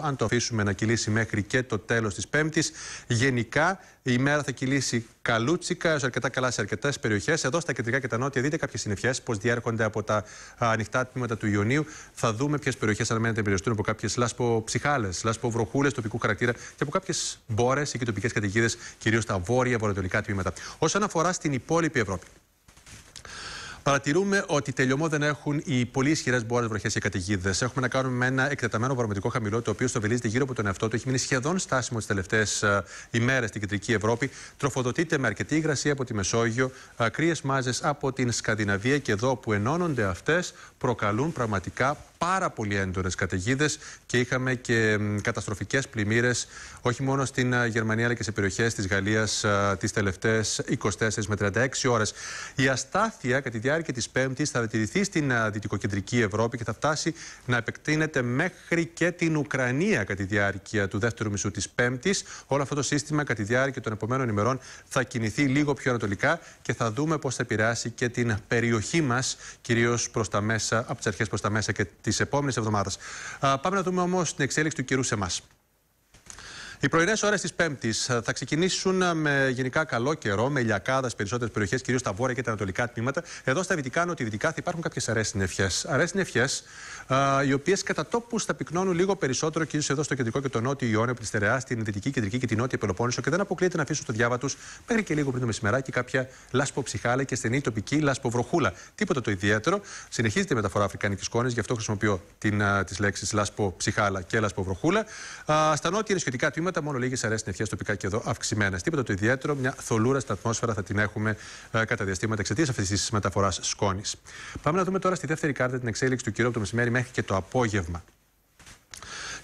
αν το αφήσουμε να κυλήσει μέχρι και το τέλος της Πέμπτης. γενικά η μέρα θα κυλήσει καλούτσικα έως αρκετά καλά σε αρκετές περιοχές. Εδώ στα κεντρικά και τα νότια δείτε κάποιες συννεφιές πώς διέρχονται από τα ανοιχτά τμήματα του Ιωνίου. Θα δούμε ποιες περιοχές αναμένεται να περιοριστούν από κάποιες λάσποψυχάλες, λάσποβροχούλες τοπικού χαρακτήρα και από κάποιες μπόρες ή και τοπικές καταιγίδες κυρίως στα βόρεια βορειοτολικά τμήματα. Όσον αφορά στην υπόλοιπη Ευρώπη, Παρατηρούμε ότι τελειωμό δεν έχουν οι πολύ ισχυρές μπόρες, βροχές και καταιγίδες. Έχουμε να κάνουμε με ένα εκτεταμένο βαρομετρικό χαμηλό, το οποίο στοβελίζεται γύρω από τον εαυτό του. Έχει μείνει σχεδόν στάσιμο τις τελευταίες ε, ημέρες στην κεντρική Ευρώπη. Τροφοδοτείται με αρκετή υγρασία από τη Μεσόγειο, ε, κρύες μάζες από την Σκανδιναβία και εδώ που ενώνονται αυτές προκαλούν πραγματικά πάρα πολύ έντονες καταιγίδες και είχαμε και καταστροφικές πλημμύρες όχι μόνο στην ε, Γερμανία αλλά και σε περιοχές της Γαλλίας ε, τις τελευταίες 24 με 36 ώρες. Η αστάθεια κατά τη διάρκεια της Πέμπτης θα διατηρηθεί στην ε, δυτικοκεντρική Ευρώπη και θα φτάσει να επεκτείνεται μέχρι και την Ουκρανία κατά τη διάρκεια του δεύτερου μισού της Πέμπτης. Όλο αυτό το σύστημα κατά τη διάρκεια των επόμενων ημερών θα κινηθεί λίγο πιο ανατολικά και θα δούμε πώς θα επηρεάσει και την περιοχή μας, κυρίως προς τα μέσα, από τις αρχές προς τα μέσα και τη επόμενη εβδομάδα. Πάμε να δούμε όμως την εξέλιξη του καιρού σε εμάς. Οι πρωινές ώρες της Πέμπτης ε, θα ξεκινήσουν ε, με γενικά καλό καιρό, με ηλιακάδα στι περισσότερες περιοχές, κυρίως στα βόρεια και τα ανατολικά τμήματα. Εδώ στα δυτικά, νοτιοδυτικά θα υπάρχουν κάποιες αρέσει ευχέ. Αρέ ευχέ, οι οποίες κατά τόπους θα πυκνώνουν λίγο περισσότερο, κυρίως εδώ στο κεντρικό και το νότιο Ιόνιο, από τη στερεά, στην δυτική, κεντρική και την νότια Πελοπόννησο και δεν αποκλείεται να αφήσουν το διάβα του μέχρι και λίγο πριν το μεσημεράκι κάποια λασποψυχάλα και στενή τοπική βροχούλα. Τίποτα το ιδιαίτερο. Συνεχίζεται η μεταφορά αφρικανικής κόνη, γι' αυτό χρησιμοποιώ ε, τις λέξεις ψυχάλα και βροχούλα. στα νότια είναι σχετικά τμήματα μόνο λίγες αρέσει νυχτιέ τοπικά και εδώ αυξημένες. Τίποτα το ιδιαίτερο, μια θολούρα στην ατμόσφαιρα θα την έχουμε ε, κατά διαστήματα εξαιτίας αυτής της μεταφοράς σκόνης. Πάμε να δούμε τώρα στη δεύτερη κάρτα την εξέλιξη του κυρίου από το μεσημέρι μέχρι και το απόγευμα.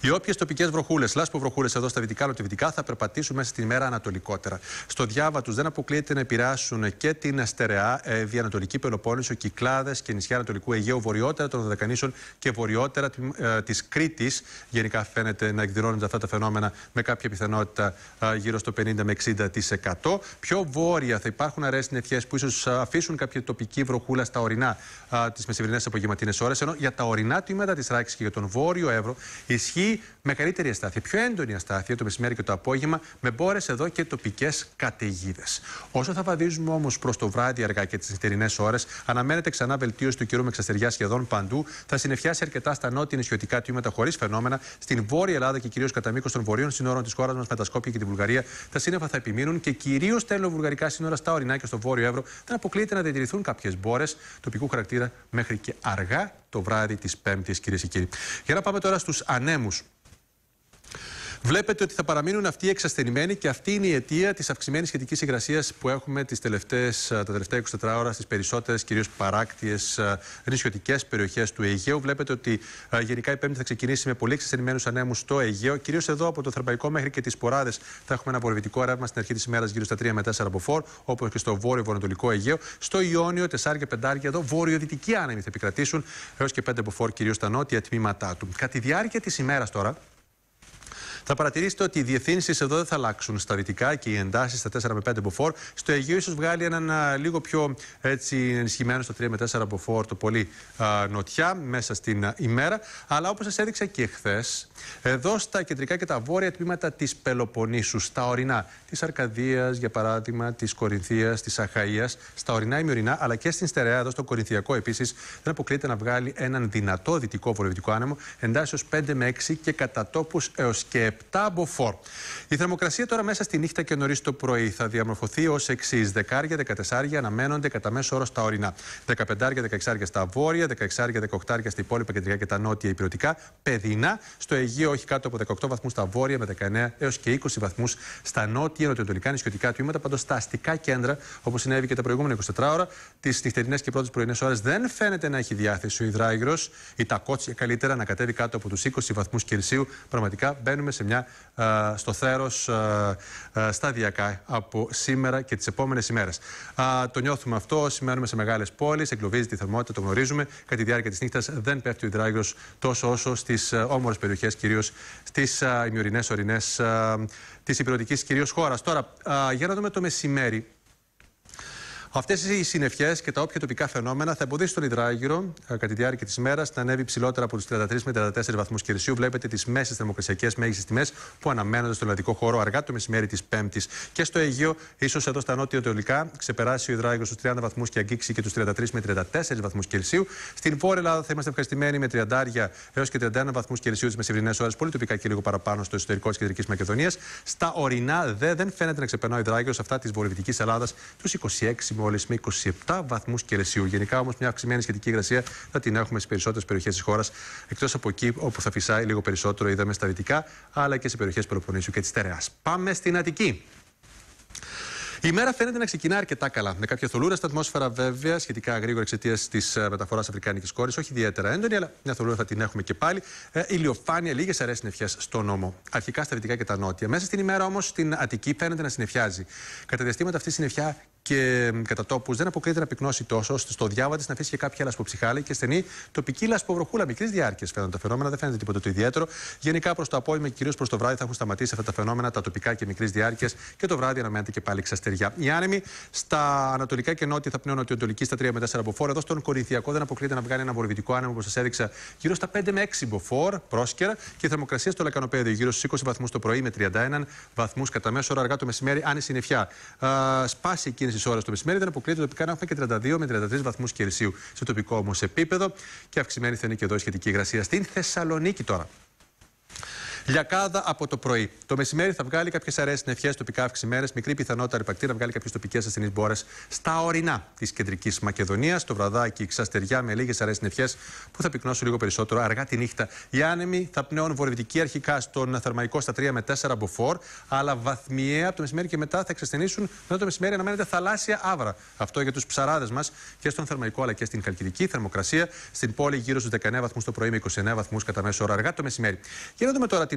Οι όποιες τοπικές βροχούλες, λάσπο βροχούλες εδώ στα δυτικά λοτιβητικά, θα περπατήσουν μέσα στην ημέρα ανατολικότερα. Στο διάβα τους δεν αποκλείεται να επηρεάσουν και την αστερεά ε, διανατολική Πελοπόννησο, κυκλάδες και νησιά Ανατολικού Αιγαίου, βορειότερα των Δεκανήσων και βορειότερα ε, της Κρήτης. Γενικά φαίνεται να εκδηλώνονται αυτά τα φαινόμενα με κάποια πιθανότητα ε, γύρω στο 50 με 60%. Πιο βόρεια θα υπάρχουν αρέσει νεφιέ που ίσως αφήσουν κάποια τοπική βροχούλα στα ορεινά ε, τις μεσημερινές απογευματινές ώρες, ενώ για τα ορεινά τμήματα της Ράκης και για τον βόρειο Εύρο ισχύει με καλύτερη αστάθεια, πιο έντονη αστάθεια το μεσημέρι και το απόγευμα, με μπόρες εδώ και τοπικές καταιγίδες. Όσο θα βαδίζουμε όμως προς το βράδυ αργά και τις νυχτερινές ώρες, αναμένεται ξανά βελτίωση του καιρού με ξαστεριά σχεδόν παντού. Θα συνεφιάσει αρκετά στα νότια νησιωτικά τμήματα χωρίς φαινόμενα. Στην βόρεια Ελλάδα και κυρίως κατά μήκος των βορείων συνόρων της χώρας μας με τα Σκόπια και τη Βουλγαρία, τα σύννεφα θα επιμείνουν και κυρίως τα ελληνοβουλγαρικά σύνορα στα ορεινά και στο βόρειο Εύρο δεν αποκλείεται να διατηρηθούν κάποιες μπόρες τοπικού χαρακτήρα μέχρι και αργά το βράδυ της Πέμπτης, κυρίες και κύριοι. Για να πάμε τώρα στους ανέμους Βλέπετε ότι θα παραμείνουν αυτοί οι εξασθενημένοι και αυτή είναι η αιτία της αυξημένης σχετικής υγρασίας που έχουμε τις τελευταίες, τα τελευταία 24 ώρα στις περισσότερες κυρίως παράκτιες νησιωτικές περιοχές του Αιγαίου. Βλέπετε ότι γενικά η Πέμπτη θα ξεκινήσει με πολύ εξασθενημένους ανέμους στο Αιγαίο. Κυρίως εδώ από το Θερμαϊκό μέχρι και τις Ποράδες θα έχουμε ένα απορρεβητικό ρεύμα στην αρχή της ημέρας γύρω στα 3 με 4 από φόρ, όπως και στο βόρειο βορειοανατολικό Αιγαίο. Στο Ιόνιο 4 και 5 εδω βορειοδυτικοί άνεμοι θα επικρατήσουν έως και 5 από φόρ, κυρίως στα νότια τμήματά του. Κατά τη διάρκεια της ημέρας τώρα, θα παρατηρήσετε ότι οι διευθύνσεις εδώ δεν θα αλλάξουν στα δυτικά και οι εντάσεις στα 4 με 5 μποφόρ. Στο Αιγαίο ίσως βγάλει έναν λίγο πιο έτσι, ενισχυμένο στο 3 με 4 μποφόρ το πολύ νοτιά μέσα στην ημέρα. Αλλά όπως σας έδειξα και χθες, εδώ στα κεντρικά και τα βόρεια τμήματα της Πελοποννήσου, στα ορεινά της Αρκαδίας, για παράδειγμα, της Κορινθίας, της Αχαία, στα ορεινά μειωρινά, αλλά και στην Στερεά, εδώ στο Κορινθιακό επίσης, δεν αποκλείεται να βγάλει έναν δυνατό δυτικό βορειοδυτικό άνεμο εντάσσεω 5 με 6 και κατά τόπους έως και 7 μποφόρ. Η θερμοκρασία τώρα μέσα στη νύχτα και νωρίς το πρωί θα διαμορφωθεί ως εξής. Δεκάρια, δεκατεσάρια αναμένονται κατά μέσο όρο στα ορεινά. Δεκαπεντάρια, δεκαεξάρια στα βόρεια, δεκαεξάρια, δεκοκτάρια στα υπόλοιπα κεντρικά και τα νότια υπηρετικά. Παιδινά στο Αιγείο όχι κάτω από 18 βαθμούς στα βόρεια με 19 έως και 20 βαθμούς στα νότια, νοτιοτολικά νησιωτικά τμήματα. Πάντως στα αστικά κέντρα, όπως συνέβη και τα προηγούμενα 24 ώρα, τις νυχτερινές και πρώτες πρωινές ώρες δεν φαίνεται να έχει διάθεση ο υδράγυρο ή τα κότσια καλύτερα να κατέβει κάτω από τους 20 βαθμούς Κελσίου. Πραγματικά μπαίνουμε σε σε μια, ε, στο θέρος ε, ε, σταδιακά από σήμερα και τις επόμενες ημέρες. Το νιώθουμε αυτό, σημαίνουμε σε μεγάλες πόλεις, εγκλωβίζεται τη θερμότητα, το γνωρίζουμε. Κατά τη διάρκεια της νύχτας δεν πέφτει ο υδράγιος τόσο όσο στις όμορες περιοχές, κυρίως στις ημιορεινές ορεινές της υπηρετικής κυρίως χώρας. Τώρα, για να δούμε το μεσημέρι, Αυτές οι συννεφιές και τα όποια τοπικά φαινόμενα θα εμποδίσουν τον υδράγυρο ε, κατά τη διάρκεια της μέρας να ανέβει ψηλότερα από τους 33 με 34 βαθμούς Κελσίου. Βλέπετε τις μέσες θερμοκρασιακές μέγιστες τιμές που αναμένονται στον ελληνικό χώρο αργά το μεσημέρι της Πέμπτης. Και στο Αιγείο, ίσως εδώ στα νοτιο ξεπεράσει ο υδράγυρος στους 30 βαθμούς και αγγίξει και τους 33 με 34 βαθμούς Κελσίου. Στην Βόρεια Ελλάδα θα είμαστε ευχαριστημένοι με 30 έως και 31 βαθμούς Κελσίου τις μεσημερινές ώρες, πολύ τοπικά και λίγο παραπάνω στο εσωτερικό της Κεντρικής Μακεδονίας. Στα ορεινά δε, δεν φαίνεται να ξεπερνά ο υδράγυρος αυτά της βορειοδυτικής Ελλάδας τους 26 μόλι με 27 βαθμούς Κελσίου. Γενικά όμως μια αυξημένη σχετική υγρασία θα την έχουμε στις περισσότερες περιοχές της χώρας, εκτός από εκεί όπου θα φυσάει λίγο περισσότερο, είδαμε στα δυτικά, αλλά και σε περιοχές Πελοπονίσου και της Τερεά. Πάμε στην Αττική. Η μέρα φαίνεται να ξεκινά αρκετά καλά. Με κάποια θολούρα στην ατμόσφαιρα, βέβαια, σχετικά γρήγορα εξαιτίας της ε, μεταφοράς Αφρικάνικη κόρης. Όχι ιδιαίτερα έντονη, αλλά μια θολούρα θα την έχουμε και πάλι. Ε, ηλιοφάνεια, λίγες αρέσεις συννεφιέ στο νόμο. Αρχικά στα δυτικά και τα νότια. Μέσα στην ημέρα όμως στην Αττική φαίνεται να συννεφιάζει. Κατά διαστήματα αυτή η συννεφιά και κατά τόπους δεν αποκλείεται να πυκνώσει τόσο ώστε στο διάβα της να αφήσει και κάποια λασποψυχάλη και στενή τοπική λασποβροχούλα μικρής διάρκειας. Φαίνονται τα φαινόμενα, δεν φαίνεται τίποτα το ιδιαίτερο. Γενικά προς το απόγευμα και κυρίως προς το βράδυ θα έχουν σταματήσει αυτά τα φαινόμενα, τα τοπικά και μικρής διάρκειας και το βράδυ αναμένεται και πάλι ξαστεριά. Οι άνεμοι στα ανατολικά και νότια θα πνέουν νοτιοανατολική στα 3 με 4 μποφόρ. Εδώ στον Κορινθιακό δεν αποκλείεται να βγάλει ένα βορβητικό άνεμο που σας έδειξα γύρω στα 5 με 6 μποφόρ πρόσκαιρα και η θερμοκρασία στο λακανοπέδιο γύρω στους 20 βαθμούς το πρωί με 31 βαθμούς κατά μέσο αργά το μεσημέρι αν η συνεφιά. σπάσει εκείνη στις ώρα το μεσημέρι δεν αποκλείεται τοπικά να έχουμε και 32 με 33 βαθμούς Κελσίου σε τοπικό όμως επίπεδο. Και αυξημένη θα είναι και εδώ η σχετική υγρασία στην Θεσσαλονίκη τώρα. Λιακάδα από το πρωί. Το μεσημέρι θα βγάλει κάποιες αρέσει νευχέ τοπικά αυξημένες, μικρή πιθανότητα ρηπακτή να βγάλει κάποιες τοπικές ασθενείς μπόρες στα ορεινά της κεντρικής Μακεδονίας. Το βραδάκι ξαστεριά με λίγες αρέσει νευχέ που θα πυκνώσουν λίγο περισσότερο αργά τη νύχτα. Οι άνεμοι θα πνέουν βορειοδυτική αρχικά στον θερμαϊκό στα 3 με 4 μποφόρ, αλλά βαθμιαία από το μεσημέρι και μετά θα εξασθενήσουν, μετά το μεσημέρι να αναμένεται θαλάσσια άβρα. Αυτό για τους ψαράδες μας και στον θερμαϊκό αλλά και στην καλκιδική θερμοκρασία. Στην πόλη γύρω στους 19 βαθμούς το πρωί με 29 βαθμούς κατά μέσο ώρα αργά το μεσημέρι. δούμε τώρα